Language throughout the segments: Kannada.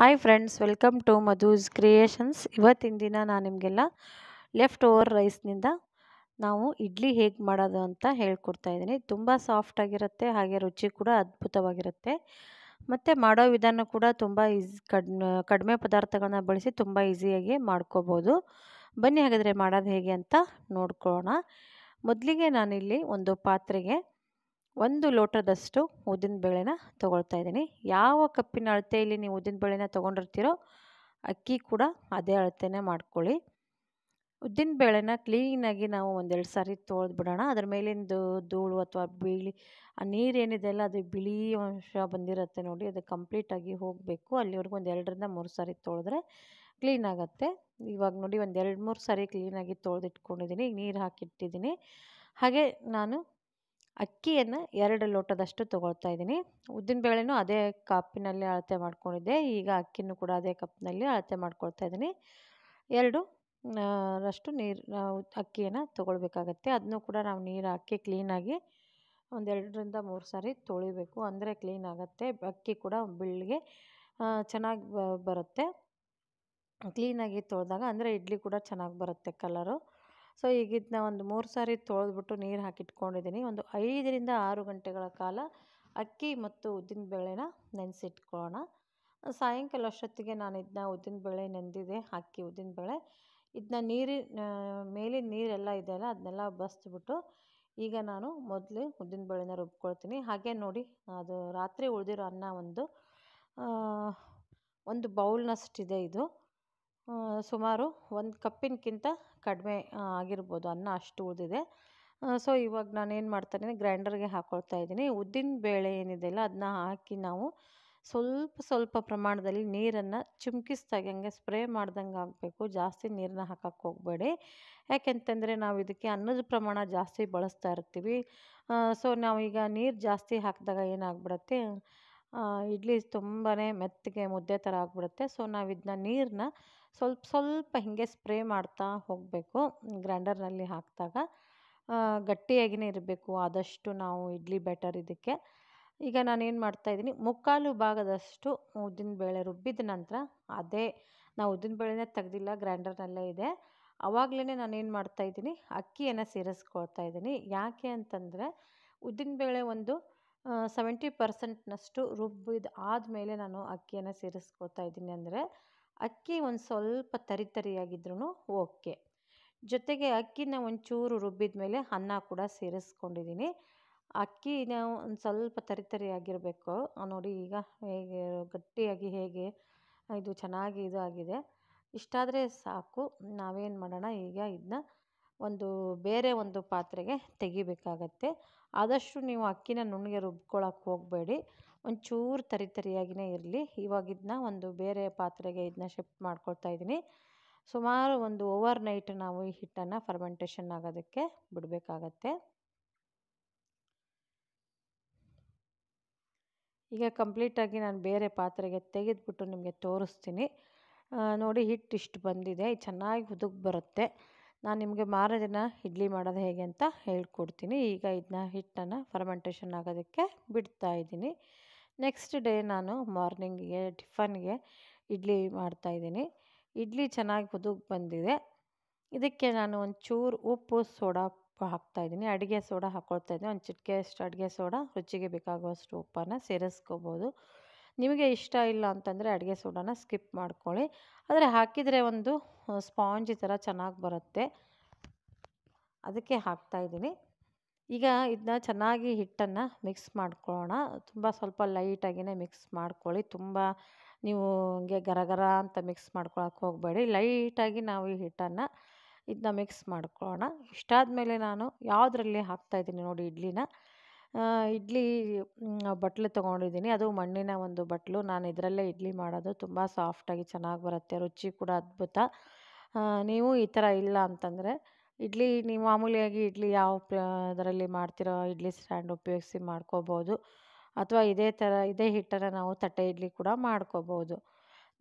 hi friends welcome to Madhu's creations ಇವತ್ತಿನ ದಿನ ನಾನು ನಿಮಗೆಲ್ಲ ಲೆಫ್ಟ್ ಓವರ್ ರೈಸ್ನಿಂದ ನಾವು ಇಡ್ಲಿ ಹೇಗೆ ಮಾಡೋದು ಅಂತ ಹೇಳ್ಕೊಡ್ತಾ ಇದ್ದೀನಿ ತುಂಬ ಸಾಫ್ಟಾಗಿರುತ್ತೆ ಹಾಗೆ ರುಚಿ ಕೂಡ ಅದ್ಭುತವಾಗಿರುತ್ತೆ ಮತ್ತು ಮಾಡೋ ವಿಧಾನ ಕೂಡ ತುಂಬ ಈಸ್ ಕಡಿಮೆ ಕಡಿಮೆ ಪದಾರ್ಥಗಳನ್ನ ಬಳಸಿ ತುಂಬ ಈಸಿಯಾಗಿ ಮಾಡ್ಕೋಬೋದು ಬನ್ನಿ ಹಾಗಾದರೆ ಮಾಡೋದು ಹೇಗೆ ಅಂತ ನೋಡ್ಕೊಳ್ಳೋಣ ಮೊದಲಿಗೆ ನಾನಿಲ್ಲಿ ಒಂದು ಪಾತ್ರೆಗೆ ಒಂದು ಲೋಟದಷ್ಟು ಉದ್ದಿನ ಬೇಳೆನ ತೊಗೊಳ್ತಾ ಇದ್ದೀನಿ ಯಾವ ಕಪ್ಪಿನ ಅಳತೆಯಲ್ಲಿ ನೀವು ಉದ್ದಿನ ಬೇಳೆನ ತೊಗೊಂಡಿರ್ತೀರೋ ಅಕ್ಕಿ ಕೂಡ ಅದೇ ಅಳತೆನೇ ಮಾಡ್ಕೊಳ್ಳಿ ಉದ್ದಿನ ಬೇಳೆನ ಕ್ಲೀನಾಗಿ ನಾವು ಒಂದೆರಡು ಸಾರಿ ತೊಳೆದು ಬಿಡೋಣ ಅದ್ರ ಮೇಲಿಂದು ಧೂಳು ಅಥವಾ ಬಿಳಿ ಆ ನೀರೇನಿದೆಯಲ್ಲ ಅದು ಬಿಳಿ ಅಂಶ ಬಂದಿರುತ್ತೆ ನೋಡಿ ಅದು ಕಂಪ್ಲೀಟಾಗಿ ಹೋಗಬೇಕು ಅಲ್ಲಿವರೆಗೂ ಒಂದು ಎರಡರಿಂದ ಮೂರು ಸಾರಿ ತೊಳೆದ್ರೆ ಕ್ಲೀನ್ ಆಗುತ್ತೆ ಇವಾಗ ನೋಡಿ ಒಂದು ಎರಡು ಮೂರು ಸಾರಿ ಕ್ಲೀನಾಗಿ ತೊಳೆದಿಟ್ಕೊಂಡಿದ್ದೀನಿ ನೀರು ಹಾಕಿಟ್ಟಿದ್ದೀನಿ ಹಾಗೆ ನಾನು ಅಕ್ಕಿಯನ್ನು ಎರಡು ಲೋಟದಷ್ಟು ತೊಗೊಳ್ತಾ ಇದ್ದೀನಿ ಉದ್ದಿನ ಬೇಳೆನೂ ಅದೇ ಕಪ್ಪಿನಲ್ಲಿ ಅಳತೆ ಮಾಡ್ಕೊಂಡಿದ್ದೆ ಈಗ ಅಕ್ಕಿನೂ ಕೂಡ ಅದೇ ಕಪ್ನಲ್ಲಿ ಅಳತೆ ಮಾಡ್ಕೊಳ್ತಾ ಇದ್ದೀನಿ ಎರಡು ರಷ್ಟು ನೀರು ಅಕ್ಕಿಯನ್ನು ತೊಗೊಳ್ಬೇಕಾಗತ್ತೆ ಅದನ್ನು ಕೂಡ ನಾವು ನೀರು ಹಾಕಿ ಕ್ಲೀನಾಗಿ ಒಂದೆರಡರಿಂದ ಮೂರು ಸಾರಿ ತೊಳಿಬೇಕು ಅಂದರೆ ಕ್ಲೀನ್ ಆಗುತ್ತೆ ಅಕ್ಕಿ ಕೂಡ ಬೆಳ್ಳಿಗೆ ಚೆನ್ನಾಗಿ ಬರುತ್ತೆ ಕ್ಲೀನಾಗಿ ತೊಳೆದಾಗ ಅಂದರೆ ಇಡ್ಲಿ ಕೂಡ ಚೆನ್ನಾಗಿ ಬರುತ್ತೆ ಕಲರು ಸೊ ಈಗ ಇದನ್ನ ಒಂದು ಮೂರು ಸಾರಿ ತೊಳೆದ್ಬಿಟ್ಟು ನೀರು ಹಾಕಿಟ್ಕೊಂಡಿದ್ದೀನಿ ಒಂದು ಐದರಿಂದ ಆರು ಗಂಟೆಗಳ ಕಾಲ ಅಕ್ಕಿ ಮತ್ತು ಬೇಳೆನ ನೆನೆಸಿಟ್ಕೊಳ್ಳೋಣ ಸಾಯಂಕಾಲ ಅಷ್ಟೊತ್ತಿಗೆ ನಾನು ಇದನ್ನ ಉದ್ದಿನಬೇಳೆ ನೆಂದಿದೆ ಅಕ್ಕಿ ಉದ್ದಿನಬೇಳೆ ಇದನ್ನ ನೀರಿನ ಮೇಲಿನ ನೀರೆಲ್ಲ ಇದೆಯಲ್ಲ ಅದನ್ನೆಲ್ಲ ಬಸ್ದ್ಬಿಟ್ಟು ಈಗ ನಾನು ಮೊದಲು ಉದ್ದಿನಬೇಳೆನ ರುಬ್ಕೊಳ್ತೀನಿ ಹಾಗೆ ನೋಡಿ ಅದು ರಾತ್ರಿ ಉಳಿದಿರೋ ಅನ್ನ ಒಂದು ಒಂದು ಬೌಲ್ನಷ್ಟಿದೆ ಇದು ಸುಮಾರು ಒಂದು ಕಪ್ಪಿನಕ್ಕಿಂತ ಕಡಿಮೆ ಆಗಿರ್ಬೋದು ಅನ್ನ ಅಷ್ಟು ಉಳಿದಿದೆ ಸೊ ಇವಾಗ ನಾನೇನು ಮಾಡ್ತಾನೆ ಗ್ರೈಂಡರ್ಗೆ ಹಾಕ್ಕೊಳ್ತಾ ಇದ್ದೀನಿ ಉದ್ದಿನ ಬೇಳೆ ಏನಿದೆಯಲ್ಲ ಅದನ್ನ ಹಾಕಿ ನಾವು ಸ್ವಲ್ಪ ಸ್ವಲ್ಪ ಪ್ರಮಾಣದಲ್ಲಿ ನೀರನ್ನು ಚಿಮ್ಕಿಸ್ದಾಗೆ ಸ್ಪ್ರೇ ಮಾಡ್ದಂಗೆ ಆಗಬೇಕು ಜಾಸ್ತಿ ನೀರನ್ನ ಹಾಕಕ್ಕೆ ಹೋಗಬೇಡಿ ಯಾಕೆಂತಂದರೆ ನಾವು ಇದಕ್ಕೆ ಅನ್ನದ ಪ್ರಮಾಣ ಜಾಸ್ತಿ ಬಳಸ್ತಾ ಇರ್ತೀವಿ ಸೊ ನಾವೀಗ ನೀರು ಜಾಸ್ತಿ ಹಾಕಿದಾಗ ಏನಾಗ್ಬಿಡುತ್ತೆ ಇಡ್ಲಿ ತುಂಬಾ ಮೆತ್ತಗೆ ಮುದ್ದೆ ಥರ ಆಗಿಬಿಡುತ್ತೆ ಸೊ ನಾವು ಇದನ್ನ ನೀರನ್ನ ಸ್ವಲ್ಪ ಸ್ವಲ್ಪ ಹೀಗೆ ಸ್ಪ್ರೇ ಮಾಡ್ತಾ ಹೋಗಬೇಕು ಗ್ರ್ಯಾಂಡರ್ನಲ್ಲಿ ಹಾಕಿದಾಗ ಗಟ್ಟಿಯಾಗಿಯೇ ಇರಬೇಕು ಆದಷ್ಟು ನಾವು ಇಡ್ಲಿ ಬ್ಯಾಟರ್ ಇದಕ್ಕೆ ಈಗ ನಾನೇನು ಮಾಡ್ತಾಯಿದ್ದೀನಿ ಮುಕ್ಕಾಲು ಭಾಗದಷ್ಟು ಉದ್ದಿನಬೇಳೆ ರುಬ್ಬಿದ ನಂತರ ಅದೇ ನಾವು ಉದ್ದಿನಬೇಳೆನೇ ತೆಗೆದಿಲ್ಲ ಗ್ರ್ಯಾಂಡರ್ನಲ್ಲೇ ಇದೆ ಆವಾಗಲೇ ನಾನೇನು ಮಾಡ್ತಾಯಿದ್ದೀನಿ ಅಕ್ಕಿಯನ್ನು ಸೇರಿಸ್ಕೊಳ್ತಾ ಇದ್ದೀನಿ ಯಾಕೆ ಅಂತಂದರೆ ಉದ್ದಿನಬೇಳೆ ಒಂದು ಸೆವೆಂಟಿ ಪರ್ಸೆಂಟ್ನಷ್ಟು ರುಬ್ಬಿದ ಆದಮೇಲೆ ನಾನು ಅಕ್ಕಿಯನ್ನು ಸೇರಿಸ್ಕೊಳ್ತಾ ಇದ್ದೀನಿ ಅಂದರೆ ಅಕ್ಕಿ ಒಂದು ಸ್ವಲ್ಪ ತರಿ ತರಿಯಾಗಿದ್ರೂ ಓಕೆ ಜೊತೆಗೆ ಅಕ್ಕಿನ ಒಂಚೂರು ರುಬ್ಬಿದ ಮೇಲೆ ಅನ್ನ ಕೂಡ ಸೇರಿಸ್ಕೊಂಡಿದ್ದೀನಿ ಅಕ್ಕಿನ ಒಂದು ಸ್ವಲ್ಪ ತರಿ ತರಿಯಾಗಿರಬೇಕು ನೋಡಿ ಈಗ ಹೇಗೆ ಗಟ್ಟಿಯಾಗಿ ಹೇಗೆ ಇದು ಚೆನ್ನಾಗಿ ಇದು ಆಗಿದೆ ಇಷ್ಟಾದರೆ ಸಾಕು ನಾವೇನು ಮಾಡೋಣ ಈಗ ಇದನ್ನ ಒಂದು ಬೇರೆ ಒಂದು ಪಾತ್ರೆಗೆ ತೆಗಿಬೇಕಾಗತ್ತೆ ಆದಷ್ಟು ನೀವು ಅಕ್ಕಿನ ನುಣ್ಣಗೆ ರುಬ್ಕೊಳ್ಳೋಕೆ ಹೋಗಬೇಡಿ ಒಂಚೂರು ತರಿ ತರಿಯಾಗಿನೇ ಇರಲಿ ಇವಾಗ ಇದನ್ನ ಒಂದು ಬೇರೆ ಪಾತ್ರೆಗೆ ಇದನ್ನ ಶಿಫ್ಟ್ ಮಾಡ್ಕೊಳ್ತಾ ಇದ್ದೀನಿ ಸುಮಾರು ಒಂದು ಓವರ್ ನೈಟ್ ನಾವು ಈ ಹಿಟ್ಟನ್ನು ಫರ್ಮೆಂಟೇಷನ್ ಆಗೋದಕ್ಕೆ ಬಿಡಬೇಕಾಗತ್ತೆ ಈಗ ಕಂಪ್ಲೀಟಾಗಿ ನಾನು ಬೇರೆ ಪಾತ್ರೆಗೆ ತೆಗೆದುಬಿಟ್ಟು ನಿಮಗೆ ತೋರಿಸ್ತೀನಿ ನೋಡಿ ಹಿಟ್ಟು ಇಷ್ಟು ಬಂದಿದೆ ಚೆನ್ನಾಗಿ ಹುದುಗಿ ಬರುತ್ತೆ ನಾನು ನಿಮಗೆ ದಿನ ಇಡ್ಲಿ ಮಾಡೋದು ಹೇಗೆ ಅಂತ ಹೇಳ್ಕೊಡ್ತೀನಿ ಈಗ ಇದನ್ನ ಹಿಟ್ಟನ್ನು ಫರ್ಮೆಂಟೇಷನ್ ಆಗೋದಕ್ಕೆ ಬಿಡ್ತಾ ಇದ್ದೀನಿ ನೆಕ್ಸ್ಟ್ ಡೇ ನಾನು ಮಾರ್ನಿಂಗಿಗೆ ಟಿಫನ್ಗೆ ಇಡ್ಲಿ ಮಾಡ್ತಾಯಿದ್ದೀನಿ ಇಡ್ಲಿ ಚೆನ್ನಾಗಿ ಹುದುಗಿ ಬಂದಿದೆ ಇದಕ್ಕೆ ನಾನು ಒಂಚೂರು ಉಪ್ಪು ಸೋಡಾ ಹಾಕ್ತಾಯಿದ್ದೀನಿ ಅಡುಗೆ ಸೋಡಾ ಹಾಕ್ಕೊಳ್ತಾ ಇದ್ದೀನಿ ಒಂದು ಅಷ್ಟು ಅಡುಗೆ ಸೋಡಾ ರುಚಿಗೆ ಬೇಕಾಗುವಷ್ಟು ಉಪ್ಪನ್ನು ಸೇರಿಸ್ಕೋಬೋದು ನಿಮಗೆ ಇಷ್ಟ ಇಲ್ಲ ಅಂತಂದರೆ ಅಡುಗೆ ಸೋಡಾನ ಸ್ಕಿಪ್ ಮಾಡ್ಕೊಳ್ಳಿ ಆದರೆ ಹಾಕಿದರೆ ಒಂದು ಸ್ಪಾಂಜ್ ಥರ ಚೆನ್ನಾಗಿ ಬರುತ್ತೆ ಅದಕ್ಕೆ ಹಾಕ್ತಾಯಿದ್ದೀನಿ ಈಗ ಇದನ್ನ ಚೆನ್ನಾಗಿ ಹಿಟ್ಟನ್ನು ಮಿಕ್ಸ್ ಮಾಡ್ಕೊಳ್ಳೋಣ ತುಂಬ ಸ್ವಲ್ಪ ಲೈಟಾಗಿಯೇ ಮಿಕ್ಸ್ ಮಾಡ್ಕೊಳ್ಳಿ ತುಂಬ ನೀವು ಹಂಗೆ ಗರಗರ ಅಂತ ಮಿಕ್ಸ್ ಮಾಡ್ಕೊಳಕ್ಕೆ ಹೋಗಬೇಡಿ ಲೈಟಾಗಿ ನಾವು ಈ ಹಿಟ್ಟನ್ನು ಇದನ್ನ ಮಿಕ್ಸ್ ಮಾಡ್ಕೊಳ್ಳೋಣ ಇಷ್ಟಾದ ಮೇಲೆ ನಾನು ಯಾವುದರಲ್ಲಿ ಹಾಕ್ತಾಯಿದ್ದೀನಿ ನೋಡಿ ಇಡ್ಲಿನ ಇಡ್ಲಿ ಬಟ್ಲು ತೊಗೊಂಡಿದ್ದೀನಿ ಅದು ಮಣ್ಣಿನ ಒಂದು ಬಟ್ಲು ನಾನು ಇದರಲ್ಲೇ ಇಡ್ಲಿ ಮಾಡೋದು ತುಂಬ ಸಾಫ್ಟಾಗಿ ಚೆನ್ನಾಗಿ ಬರುತ್ತೆ ರುಚಿ ಕೂಡ ಅದ್ಭುತ ನೀವು ಈ ಥರ ಇಲ್ಲ ಅಂತಂದರೆ ಇಡ್ಲಿ ನೀವು ಮಾಮೂಲಿಯಾಗಿ ಇಡ್ಲಿ ಯಾವ ಅದರಲ್ಲಿ ಮಾಡ್ತಿರೋ ಇಡ್ಲಿ ಸ್ಟ್ಯಾಂಡ್ ಉಪಯೋಗಿಸಿ ಮಾಡ್ಕೋಬೋದು ಅಥವಾ ಇದೇ ಥರ ಇದೇ ಹಿಟ್ಟನ್ನು ನಾವು ತಟ್ಟೆ ಇಡ್ಲಿ ಕೂಡ ಮಾಡ್ಕೋಬೋದು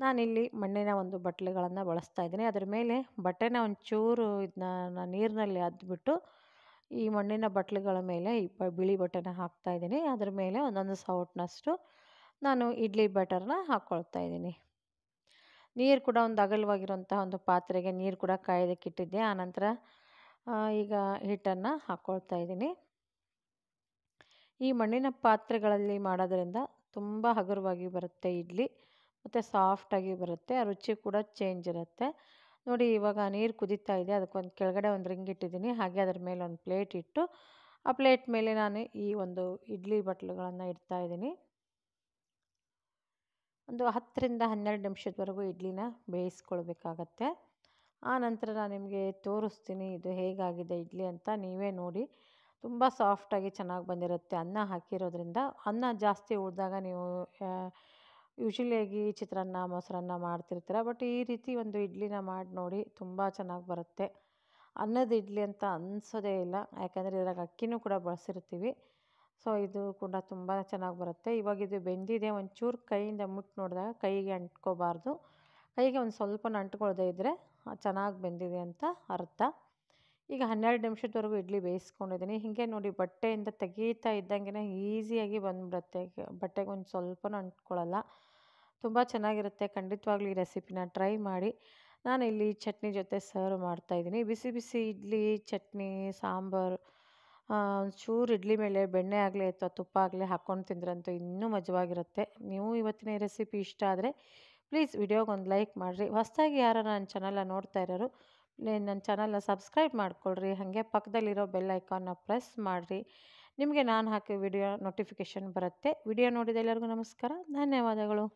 ನಾನಿಲ್ಲಿ ಮಣ್ಣಿನ ಒಂದು ಬಟ್ಲುಗಳನ್ನು ಬಳಸ್ತಾ ಇದ್ದೀನಿ ಅದರ ಮೇಲೆ ಬಟ್ಟೆನ ಒಂಚೂರು ಇದನ್ನ ನೀರಿನಲ್ಲಿ ಅದ್ಬಿಟ್ಟು ಈ ಮಣ್ಣಿನ ಬಟ್ಲುಗಳ ಮೇಲೆ ಈ ಬಿಳಿ ಬಟ್ಟೆನ ಹಾಕ್ತಾ ಇದ್ದೀನಿ ಅದ್ರ ಮೇಲೆ ಒಂದೊಂದು ಸೌಟ್ನಷ್ಟು ನಾನು ಇಡ್ಲಿ ಬಟರ್ನ ಹಾಕ್ಕೊಳ್ತಾ ಇದ್ದೀನಿ ನೀರು ಕೂಡ ಒಂದು ಅಗಲವಾಗಿರುವಂಥ ಒಂದು ಪಾತ್ರೆಗೆ ನೀರು ಕೂಡ ಕಾಯೋದಕ್ಕಿಟ್ಟಿದ್ದೆ ಆನಂತರ ಈಗ ಹಿಟ್ಟನ್ನು ಹಾಕ್ಕೊಳ್ತಾ ಇದ್ದೀನಿ ಈ ಮಣ್ಣಿನ ಪಾತ್ರೆಗಳಲ್ಲಿ ಮಾಡೋದ್ರಿಂದ ತುಂಬ ಹಗುರವಾಗಿ ಬರುತ್ತೆ ಇಡ್ಲಿ ಮತ್ತು ಸಾಫ್ಟಾಗಿ ಬರುತ್ತೆ ಆ ರುಚಿ ಕೂಡ ಚೇಂಜ್ ಇರುತ್ತೆ ನೋಡಿ ಇವಾಗ ನೀರು ಕುದೀತಾ ಇದೆ ಅದಕ್ಕೊಂದು ಕೆಳಗಡೆ ಒಂದು ರಿಂಗ್ ಇಟ್ಟಿದ್ದೀನಿ ಹಾಗೆ ಅದರ ಮೇಲೆ ಒಂದು ಪ್ಲೇಟ್ ಇಟ್ಟು ಆ ಪ್ಲೇಟ್ ಮೇಲೆ ನಾನು ಈ ಒಂದು ಇಡ್ಲಿ ಬಟ್ಲುಗಳನ್ನು ಇಡ್ತಾ ಇದ್ದೀನಿ ಒಂದು ಹತ್ತರಿಂದ ಹನ್ನೆರಡು ನಿಮಿಷದವರೆಗೂ ಇಡ್ಲಿನ ಬೇಯಿಸ್ಕೊಳ್ಬೇಕಾಗತ್ತೆ ಆ ನಂತರ ನಾನು ನಿಮಗೆ ತೋರಿಸ್ತೀನಿ ಇದು ಹೇಗಾಗಿದೆ ಇಡ್ಲಿ ಅಂತ ನೀವೇ ನೋಡಿ ತುಂಬ ಸಾಫ್ಟಾಗಿ ಚೆನ್ನಾಗಿ ಬಂದಿರುತ್ತೆ ಅನ್ನ ಹಾಕಿರೋದ್ರಿಂದ ಅನ್ನ ಜಾಸ್ತಿ ಉಳಿದಾಗ ನೀವು ಯೂಶ್ವಲಿಯಾಗಿ ಚಿತ್ರಾನ್ನ ಮೊಸರನ್ನ ಮಾಡ್ತಿರ್ತೀರ ಬಟ್ ಈ ರೀತಿ ಒಂದು ಇಡ್ಲಿನ ಮಾಡಿ ನೋಡಿ ತುಂಬ ಚೆನ್ನಾಗಿ ಬರುತ್ತೆ ಅನ್ನದ ಇಡ್ಲಿ ಅಂತ ಅನ್ಸೋದೇ ಇಲ್ಲ ಯಾಕಂದರೆ ಇದ್ರಾಗ ಅಕ್ಕಿನೂ ಕೂಡ ಬಳಸಿರ್ತೀವಿ ಸೊ ಇದು ಕೂಡ ತುಂಬ ಚೆನ್ನಾಗಿ ಬರುತ್ತೆ ಇವಾಗ ಇದು ಬೆಂದಿದೆ ಒಂಚೂರು ಕೈಯಿಂದ ಮುಟ್ಟು ನೋಡಿದಾಗ ಕೈಗೆ ಅಂಟ್ಕೋಬಾರ್ದು ಕೈಗೆ ಒಂದು ಸ್ವಲ್ಪ ಅಂಟ್ಕೊಳ್ದೇ ಇದ್ದರೆ ಚೆನ್ನಾಗಿ ಬೆಂದಿದೆ ಅಂತ ಅರ್ಥ ಈಗ ಹನ್ನೆರಡು ನಿಮಿಷದವರೆಗೂ ಇಡ್ಲಿ ಬೇಯಿಸ್ಕೊಂಡಿದ್ದೀನಿ ಹೀಗೆ ನೋಡಿ ಬಟ್ಟೆಯಿಂದ ತೆಗೀತಾ ಇದ್ದಂಗೆ ಈಸಿಯಾಗಿ ಬಂದ್ಬಿಡುತ್ತೆ ಬಟ್ಟೆಗೆ ಒಂದು ಸ್ವಲ್ಪ ಅಂಟ್ಕೊಳ್ಳಲ್ಲ ತುಂಬ ಚೆನ್ನಾಗಿರುತ್ತೆ ಖಂಡಿತವಾಗ್ಲೂ ಈ ರೆಸಿಪಿನ ಟ್ರೈ ಮಾಡಿ ನಾನು ಇಲ್ಲಿ ಚಟ್ನಿ ಜೊತೆ ಸರ್ವ್ ಮಾಡ್ತಾಯಿದ್ದೀನಿ ಬಿಸಿ ಬಿಸಿ ಇಡ್ಲಿ ಚಟ್ನಿ ಸಾಂಬಾರು ಚೂರು ಇಡ್ಲಿ ಮೇಲೆ ಬೆಣ್ಣೆ ಆಗಲಿ ಅಥವಾ ತುಪ್ಪ ಆಗಲಿ ಹಾಕ್ಕೊಂಡು ತಿಂದ್ರಂತೂ ಇನ್ನೂ ಮಜವಾಗಿರುತ್ತೆ ನೀವು ಇವತ್ತಿನ ರೆಸಿಪಿ ಇಷ್ಟ ಆದರೆ ಪ್ಲೀಸ್ ವಿಡಿಯೋಗೊಂದು ಲೈಕ್ ಮಾಡಿರಿ ಹೊಸ್ದಾಗಿ ಯಾರು ನನ್ನ ಚಾನಲ್ನ ನೋಡ್ತಾ ಇರೋರು ನನ್ನ ಚಾನಲ್ನ ಸಬ್ಸ್ಕ್ರೈಬ್ ಮಾಡ್ಕೊಳ್ರಿ ಹಾಗೆ ಪಕ್ಕದಲ್ಲಿರೋ ಬೆಲ್ ಐಕಾನ್ನ ಪ್ರೆಸ್ ಮಾಡಿರಿ ನಿಮಗೆ ನಾನು ಹಾಕಿ ವಿಡಿಯೋ ನೋಟಿಫಿಕೇಷನ್ ಬರುತ್ತೆ ವಿಡಿಯೋ ನೋಡಿದ ಎಲ್ಲರಿಗೂ ನಮಸ್ಕಾರ ಧನ್ಯವಾದಗಳು